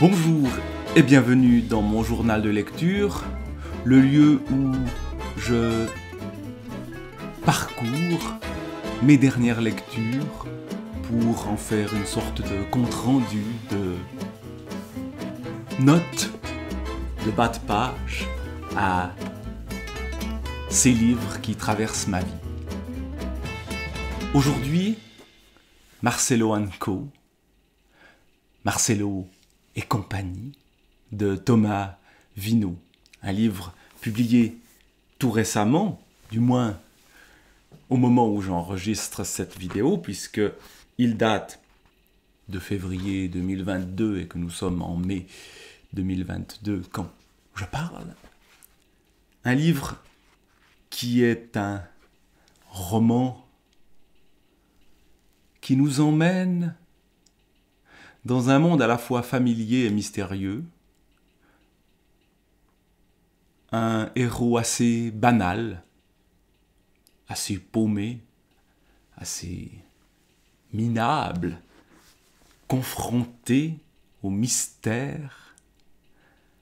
Bonjour et bienvenue dans mon journal de lecture, le lieu où je parcours mes dernières lectures pour en faire une sorte de compte-rendu de notes de bas de page à ces livres qui traversent ma vie. Aujourd'hui, Marcelo Anco. Marcelo compagnie de Thomas Vino, un livre publié tout récemment, du moins au moment où j'enregistre cette vidéo, puisque il date de février 2022 et que nous sommes en mai 2022 quand je parle. Un livre qui est un roman qui nous emmène dans un monde à la fois familier et mystérieux, un héros assez banal, assez paumé, assez minable, confronté au mystère,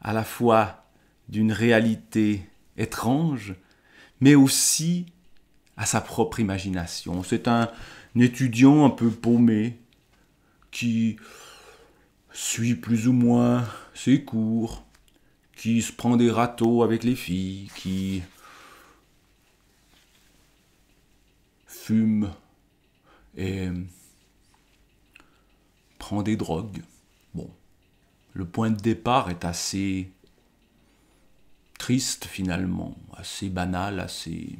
à la fois d'une réalité étrange, mais aussi à sa propre imagination. C'est un, un étudiant un peu paumé qui suit plus ou moins ses cours, qui se prend des râteaux avec les filles, qui fume et prend des drogues. Bon, le point de départ est assez triste finalement, assez banal, assez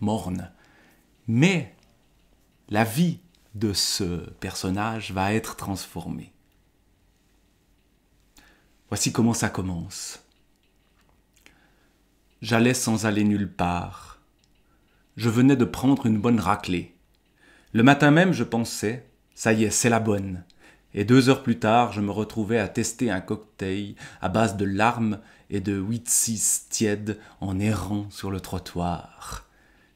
morne. Mais la vie de ce personnage va être transformée. Voici comment ça commence. J'allais sans aller nulle part. Je venais de prendre une bonne raclée. Le matin même, je pensais, ça y est, c'est la bonne. Et deux heures plus tard, je me retrouvais à tester un cocktail à base de larmes et de huit-six tièdes en errant sur le trottoir.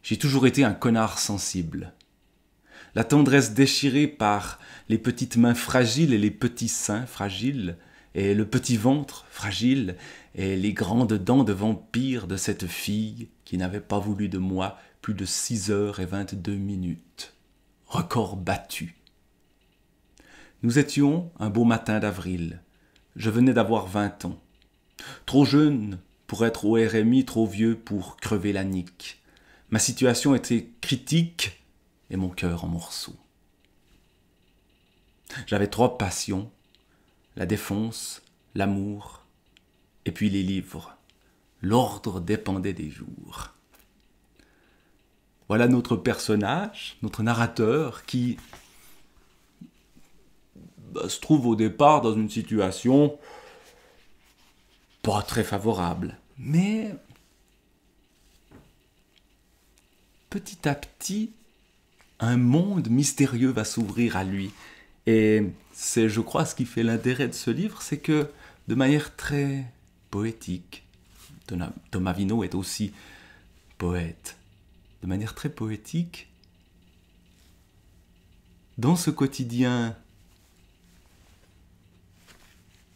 J'ai toujours été un connard sensible. La tendresse déchirée par les petites mains fragiles et les petits seins fragiles, et le petit ventre fragile, et les grandes dents de vampire de cette fille qui n'avait pas voulu de moi plus de 6 heures et 22 minutes. Record battu. Nous étions un beau matin d'avril. Je venais d'avoir 20 ans. Trop jeune pour être au RMI, trop vieux pour crever la nique. Ma situation était critique et mon cœur en morceaux. J'avais trois passions la défense, l'amour, et puis les livres. L'ordre dépendait des jours. Voilà notre personnage, notre narrateur, qui bah, se trouve au départ dans une situation pas très favorable. Mais petit à petit, un monde mystérieux va s'ouvrir à lui. Et c'est, je crois, ce qui fait l'intérêt de ce livre, c'est que de manière très poétique, Thomas Vino est aussi poète, de manière très poétique, dans ce quotidien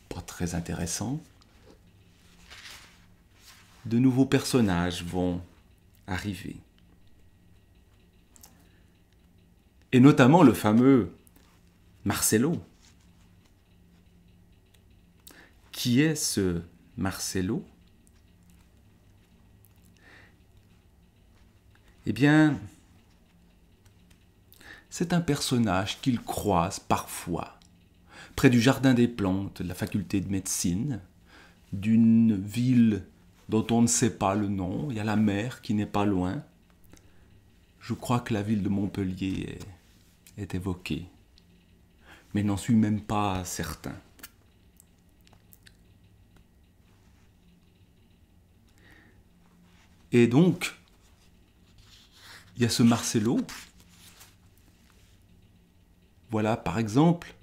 pas très intéressant, de nouveaux personnages vont arriver. Et notamment le fameux Marcelo. Qui est ce Marcelo Eh bien, c'est un personnage qu'il croise parfois près du Jardin des Plantes de la faculté de médecine, d'une ville dont on ne sait pas le nom, il y a la mer qui n'est pas loin. Je crois que la ville de Montpellier est, est évoquée mais n'en suis même pas certain. Et donc, il y a ce Marcelo. Voilà, par exemple,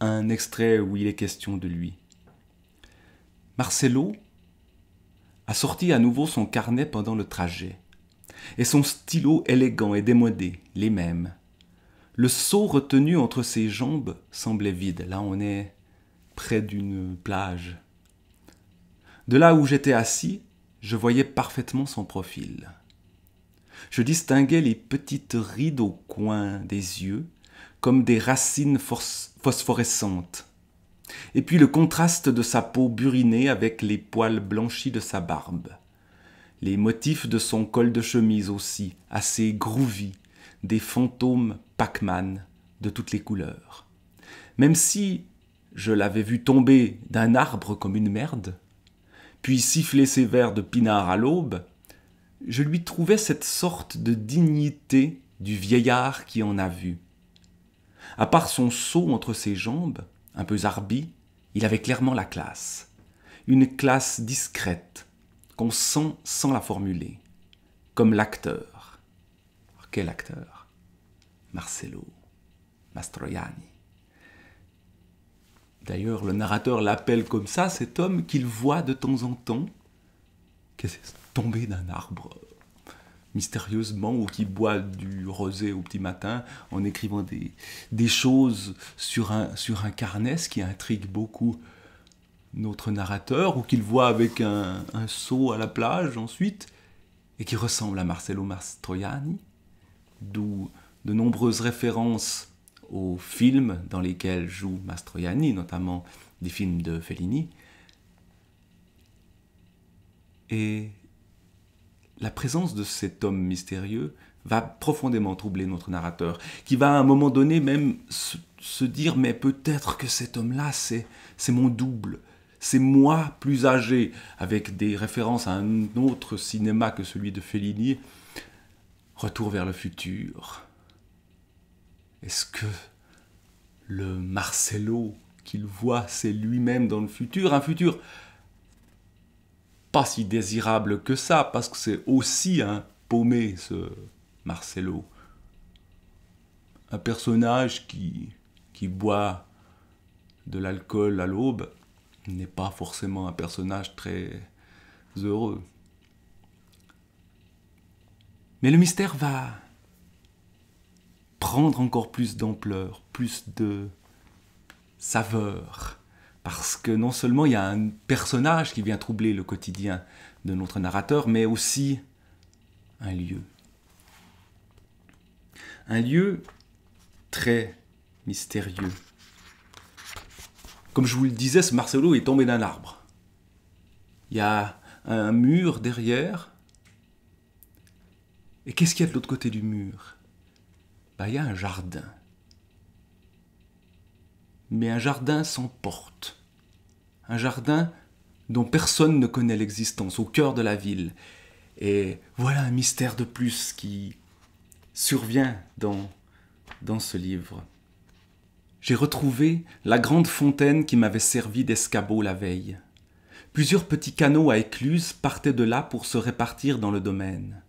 un extrait où il est question de lui. Marcelo a sorti à nouveau son carnet pendant le trajet, et son stylo élégant et démodé, les mêmes. Le seau retenu entre ses jambes semblait vide. Là, on est près d'une plage. De là où j'étais assis, je voyais parfaitement son profil. Je distinguais les petites rides au coin des yeux, comme des racines phosphorescentes. Et puis le contraste de sa peau burinée avec les poils blanchis de sa barbe. Les motifs de son col de chemise aussi, assez groovy, des fantômes Pac-Man de toutes les couleurs. Même si je l'avais vu tomber d'un arbre comme une merde, puis siffler ses vers de pinard à l'aube, je lui trouvais cette sorte de dignité du vieillard qui en a vu. À part son saut entre ses jambes, un peu zarbi, il avait clairement la classe. Une classe discrète, qu'on sent sans la formuler, comme l'acteur quel acteur Marcello Mastroianni. D'ailleurs, le narrateur l'appelle comme ça, cet homme qu'il voit de temps en temps tombé d'un arbre mystérieusement ou qui boit du rosé au petit matin en écrivant des, choses sur un, carnet, ce qui intrigue beaucoup notre narrateur, ou qu'il voit avec un, saut seau à la plage ensuite, et qui ressemble à Marcello Mastroianni d'où de nombreuses références aux films dans lesquels joue Mastroianni, notamment des films de Fellini. Et la présence de cet homme mystérieux va profondément troubler notre narrateur, qui va à un moment donné même se, dire mais peut-être que cet homme-là, c'est mon double, c'est moi plus âgé, avec des références à un autre cinéma que celui de Fellini, Retour vers le futur. Est-ce que le Marcelo qu'il voit, c'est lui-même dans le futur, un futur pas si désirable que ça, parce que c'est aussi un paumé, ce Marcelo. Un personnage qui, qui boit de l'alcool à l'aube n'est pas forcément un personnage très heureux. Mais le mystère va prendre encore plus d'ampleur, plus de saveur, parce que non seulement il y a un personnage qui vient troubler le quotidien de notre narrateur, mais aussi un lieu. Un lieu très mystérieux. Comme je vous le disais, ce Marcelo est tombé d'un arbre. Il y a un mur derrière, et qu'est-ce qu'il y a de l'autre côté du mur Bah, Il y a un jardin. Mais un jardin sans porte. Un jardin dont personne ne connaît l'existence, au cœur de la ville. Et voilà un mystère de plus qui survient dans, dans ce livre. J'ai retrouvé la grande fontaine qui m'avait servi d'escabeau la veille. Plusieurs petits canaux à écluses partaient de là pour se répartir dans le domaine.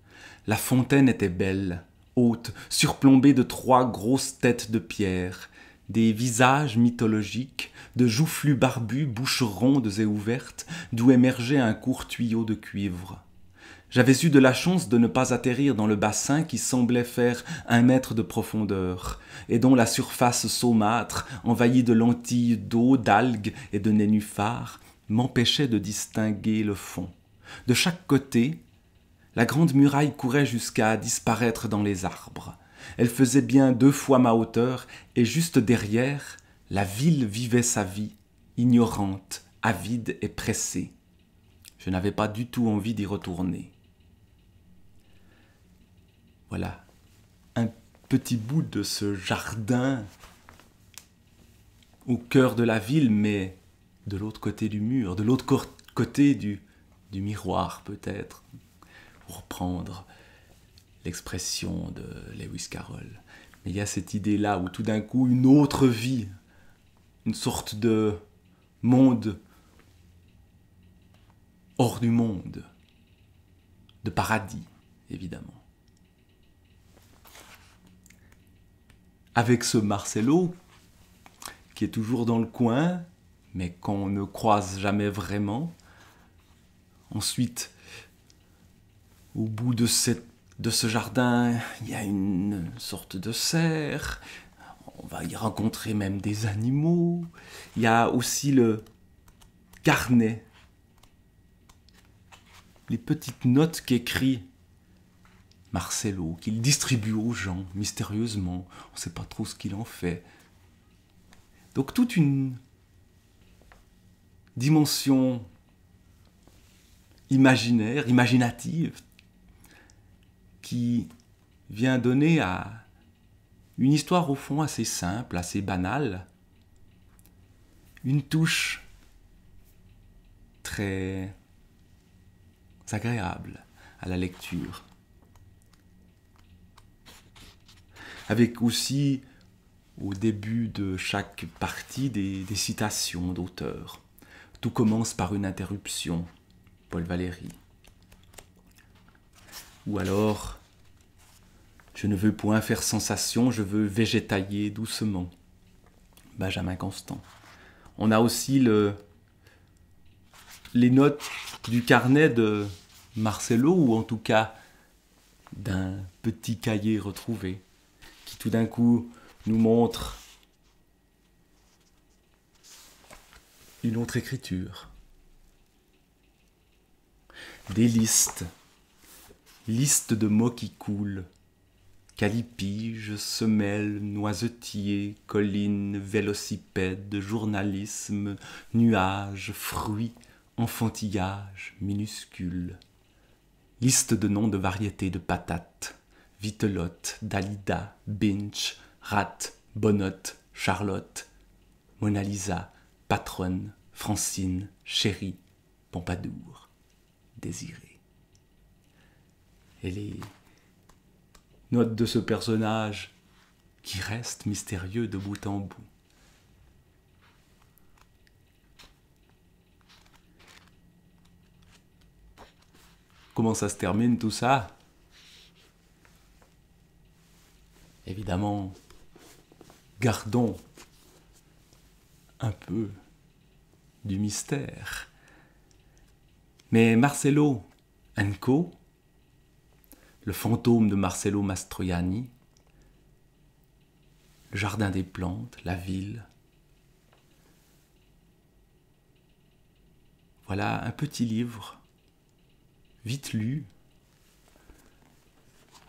La fontaine était belle, haute, surplombée de trois grosses têtes de pierre, des visages mythologiques, de joufflus barbus, bouches rondes et ouvertes, d'où émergeait un court tuyau de cuivre. J'avais eu de la chance de ne pas atterrir dans le bassin qui semblait faire un mètre de profondeur, et dont la surface saumâtre, envahie de lentilles d'eau, d'algues et de nénuphars, m'empêchait de distinguer le fond. De chaque côté, la grande muraille courait jusqu'à disparaître dans les arbres. Elle faisait bien deux fois ma hauteur, et juste derrière, la ville vivait sa vie, ignorante, avide et pressée. Je n'avais pas du tout envie d'y retourner. Voilà, un petit bout de ce jardin au cœur de la ville, mais de l'autre côté du mur, de l'autre côté du, du miroir peut-être pour reprendre l'expression de Lewis Carroll. Mais il y a cette idée-là où tout d'un coup, une autre vie, une sorte de monde hors du monde, de paradis, évidemment. Avec ce Marcello qui est toujours dans le coin, mais qu'on ne croise jamais vraiment. Ensuite, au bout de, ce jardin, il y a une sorte de serre. On va y rencontrer même des animaux. Il y a aussi le carnet. Les petites notes qu'écrit Marcelo, qu'il distribue aux gens mystérieusement. On ne sait pas trop ce qu'il en fait. Donc toute une dimension imaginaire, imaginative, qui vient donner à une histoire au fond assez simple, assez banale, une touche très agréable à la lecture. Avec aussi au début de chaque partie des, citations d'auteurs. Tout commence par une interruption, Paul Valéry. Ou alors je ne veux point faire sensation, je veux végétailler doucement. Benjamin Constant. On a aussi le, les notes du carnet de Marcello, ou en tout cas d'un petit cahier retrouvé, qui tout d'un coup nous montre une autre écriture. Des listes, listes de mots qui coulent, Calipige, semelle, noisetier, colline, vélocipède, journalisme, nuage, fruit, enfantillage, minuscule. Liste de noms de variétés de patates. Vitelotte, Dalida, Binch, Rat, Bonnotte, Charlotte, Mona Lisa, Patronne, Francine, Chérie, Pompadour, Désirée. Elle est note de ce personnage qui reste mystérieux de bout en bout. Comment ça se termine tout ça Évidemment, gardons un peu du mystère. Mais Marcelo Anko le fantôme de Marcello Mastroianni, le jardin des plantes, la ville. Voilà un petit livre, vite lu,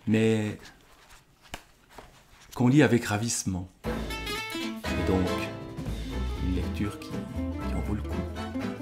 mais qu'on lit avec ravissement. Et donc, une lecture qui en vaut le coup.